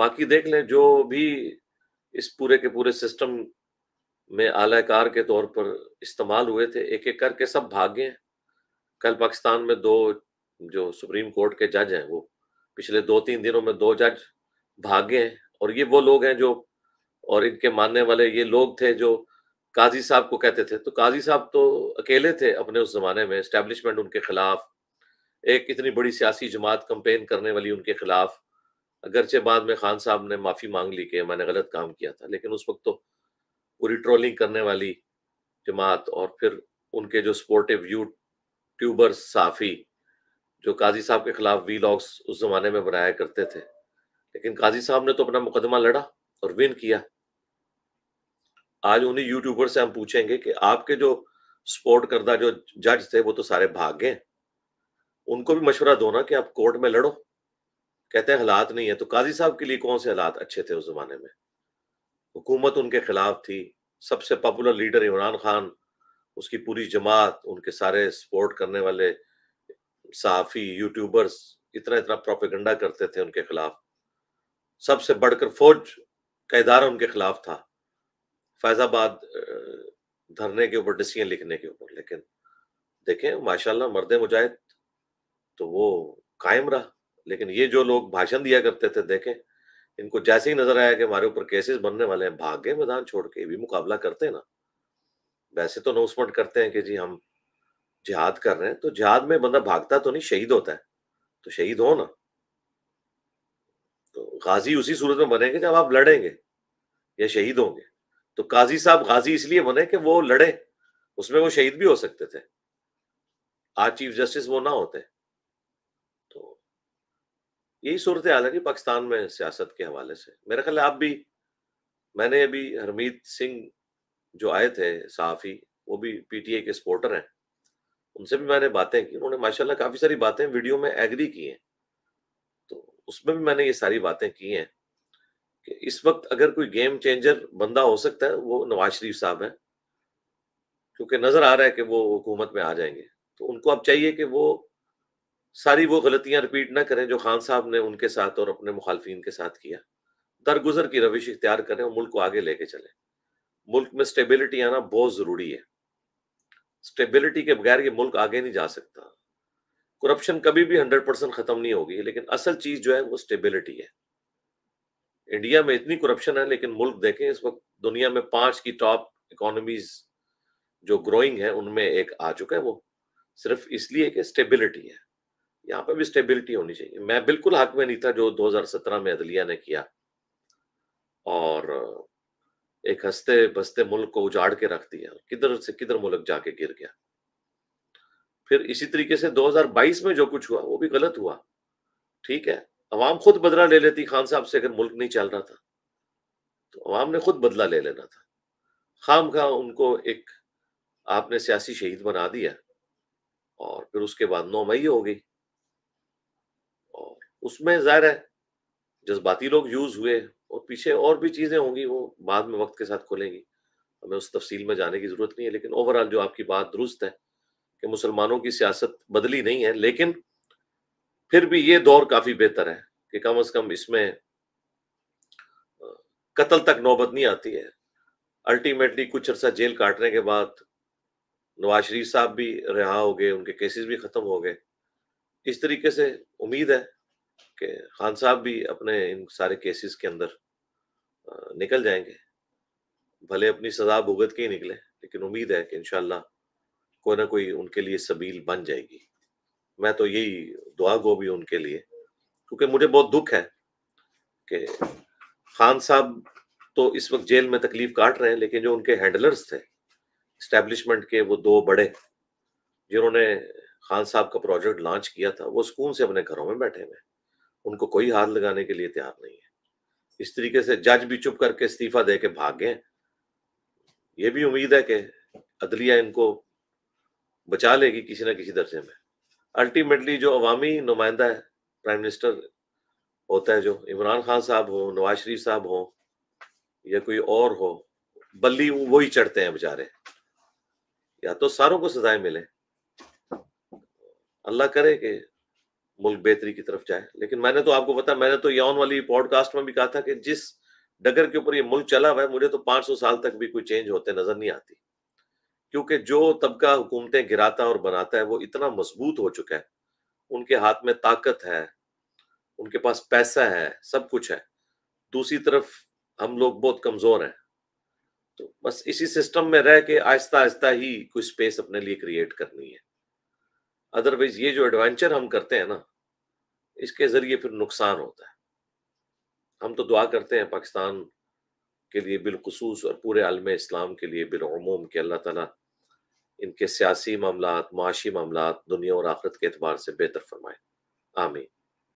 बाकी देख लें जो भी इस पूरे के पूरे सिस्टम में आलाकार के तौर पर इस्तेमाल हुए थे एक एक करके सब भाग गए कल पाकिस्तान में दो जो सुप्रीम कोर्ट के जज हैं वो पिछले दो तीन दिनों में दो जज भागे हैं और ये वो लोग हैं जो और इनके मानने वाले ये लोग थे जो काजी साहब को कहते थे तो काजी साहब तो अकेले थे अपने उस जमाने में स्टैब्लिशमेंट उनके खिलाफ एक इतनी बड़ी सियासी जमात कंपेन करने वाली उनके खिलाफ अगरचे बाद में खान साहब ने माफी मांग ली कि मैंने गलत काम किया था लेकिन उस वक्त तो पूरी ट्रोलिंग करने वाली जमात और फिर उनके जो स्पोर्टिव यू ट्यूबर साफी जो काजी साहब के खिलाफ वी लॉग्स उस जमाने में बनाया करते थे लेकिन काजी साहब ने तो अपना मुकदमा लड़ा और विन किया आज उन्हीं यूट्यूबर से हम पूछेंगे कि आपके जो सपोर्ट करदा जो जज थे वो तो सारे भाग गए उनको भी मशवरा दो ना कि आप कोर्ट में लड़ो कहते हैं हालात नहीं है तो काजी साहब के लिए कौन से हालात अच्छे थे उस जमाने में हुकूमत उनके खिलाफ थी सबसे पॉपुलर लीडर इमरान खान उसकी पूरी जमात उनके सारे सपोर्ट करने वाले साफी यूट्यूबर्स इतना इतना प्रोपेगंडा करते थे उनके खिलाफ सबसे बढ़कर फौज का इदारा उनके खिलाफ था फैजाबाद धरने के ऊपर डिसीजन लिखने के ऊपर लेकिन देखें माशाल्लाह मर्द मुजाहिद तो वो कायम रहा लेकिन ये जो लोग भाषण दिया करते थे देखें इनको जैसे ही नजर आया कि हमारे ऊपर केसेस बनने वाले हैं भाग गए मैदान छोड़ के भी मुकाबला करते हैं ना वैसे तो अनाउंसमेंट करते हैं कि जी हम जिहाद कर रहे हैं तो जिहाद में बंदा भागता तो नहीं शहीद होता है तो शहीद हो ना तो गाजी उसी सूरत में बनेंगे जब आप लड़ेंगे या शहीद होंगे तो काजी साहब गाजी इसलिए बने कि वो लड़े उसमें वो शहीद भी हो सकते थे आज चीफ जस्टिस वो ना होते यही सूरत हाल है जी पाकिस्तान में सियासत के हवाले से मेरा ख्याल आप भी मैंने अभी हरमीत सिंह जो आए थे सहाफ़ी वो भी पीटीए के सपोर्टर हैं उनसे भी मैंने बातें की उन्होंने माशाल्लाह काफ़ी सारी बातें वीडियो में एग्री की हैं तो उसमें भी मैंने ये सारी बातें की हैं कि इस वक्त अगर कोई गेम चेंजर बंदा हो सकता है वो नवाज शरीफ साहब हैं क्योंकि नज़र आ रहा है कि वो हुकूमत में आ जाएंगे तो उनको अब चाहिए कि वो सारी वो गलतियां रिपीट ना करें जो खान साहब ने उनके साथ और अपने मुखालफिन के साथ किया दरगुजर की रविश इख्तियार करें और मुल्क को आगे लेके चलें मुल्क में स्टेबिलिटी आना बहुत ज़रूरी है स्टेबिलिटी के बगैर ये मुल्क आगे नहीं जा सकता करप्शन कभी भी हंड्रेड परसेंट खत्म नहीं होगी लेकिन असल चीज़ जो है वो स्टेबिलिटी है इंडिया में इतनी करप्शन है लेकिन मुल्क देखें इस वक्त दुनिया में पांच की टॉप इकोनॉमीज जो ग्रोइंग है उनमें एक आ चुका है वो सिर्फ इसलिए कि स्टेबिलिटी है यहाँ पर भी स्टेबिलिटी होनी चाहिए मैं बिल्कुल हक में नहीं था जो 2017 में अदलिया ने किया और एक हंसते बसते मुल्क को उजाड़ के रख दिया किधर से किधर मुल्क जाके गिर गया फिर इसी तरीके से 2022 में जो कुछ हुआ वो भी गलत हुआ ठीक है अवाम खुद बदला ले लेती खान साहब से अगर मुल्क नहीं चल रहा था तो अवाम ने खुद बदला ले लेना था खाम खा उनको एक आपने सियासी शहीद बना दिया और फिर उसके बाद नौ मई हो गई उसमें जाहिर है जज्बाती लोग यूज हुए और पीछे और भी चीजें होंगी वो बाद में वक्त के साथ खुलेंगी हमें उस तफसील में जाने की जरूरत नहीं है लेकिन ओवरऑल जो आपकी बात दुरुस्त है कि मुसलमानों की सियासत बदली नहीं है लेकिन फिर भी ये दौर काफी बेहतर है कि कम अज कम इसमें कत्ल तक नौबत नहीं आती है अल्टीमेटली कुछ अरसा जेल काटने के बाद नवाज शरीफ साहब भी रिहा हो गए उनके केसेस भी खत्म हो गए इस तरीके से उम्मीद है कि खान साहब भी अपने इन सारे केसेस के अंदर निकल जाएंगे भले अपनी सजा भुगत के ही निकले लेकिन उम्मीद है कि इनशाला कोई ना कोई उनके लिए सबील बन जाएगी मैं तो यही दुआ गो भी उनके लिए क्योंकि मुझे बहुत दुख है कि खान साहब तो इस वक्त जेल में तकलीफ काट रहे हैं लेकिन जो उनके हैंडलर्स थे स्टैब्लिशमेंट के वो दो बड़े जिन्होंने खान साहब का प्रोजेक्ट लॉन्च किया था वो सुकून से अपने घरों में बैठे हुए हैं उनको कोई हाथ लगाने के लिए तैयार नहीं है इस तरीके से जज भी चुप करके इस्तीफा दे के भाग गए ये भी उम्मीद है कि अदलिया इनको बचा लेगी किसी ना किसी दर्जे में अल्टीमेटली जो अवामी नुमाइंदा है प्राइम मिनिस्टर होता है जो इमरान खान साहब हो नवाज शरीफ साहब हो या कोई और हो बल्ली वो ही चढ़ते हैं बेचारे या तो सारों को सजाएं मिले अल्लाह करे कि मुल्क बेहतरी की तरफ जाए लेकिन मैंने तो आपको बताया मैंने तो यौन वाली पॉडकास्ट में भी कहा था कि जिस डगर के ऊपर ये मुल्क चला हुआ है मुझे तो 500 साल तक भी कोई चेंज होते नजर नहीं आती क्योंकि जो तबका हुकूमतें गिराता और बनाता है वो इतना मजबूत हो चुका है उनके हाथ में ताकत है उनके पास पैसा है सब कुछ है दूसरी तरफ हम लोग बहुत कमजोर हैं तो बस इसी सिस्टम में रह के आहिस्ता आहिस्ता ही कोई स्पेस अपने लिए क्रिएट करनी है अदरवाइज ये जो एडवेंचर हम करते हैं ना इसके जरिए फिर नुकसान होता है हम तो दुआ करते हैं पाकिस्तान के लिए बिलखसूस और पूरे आलम इस्लाम के लिए बिलूम के अल्लाह ताला इनके सियासी मामला माशी मामला दुनिया और आखरत के अतबार से बेहतर फरमाए आमीन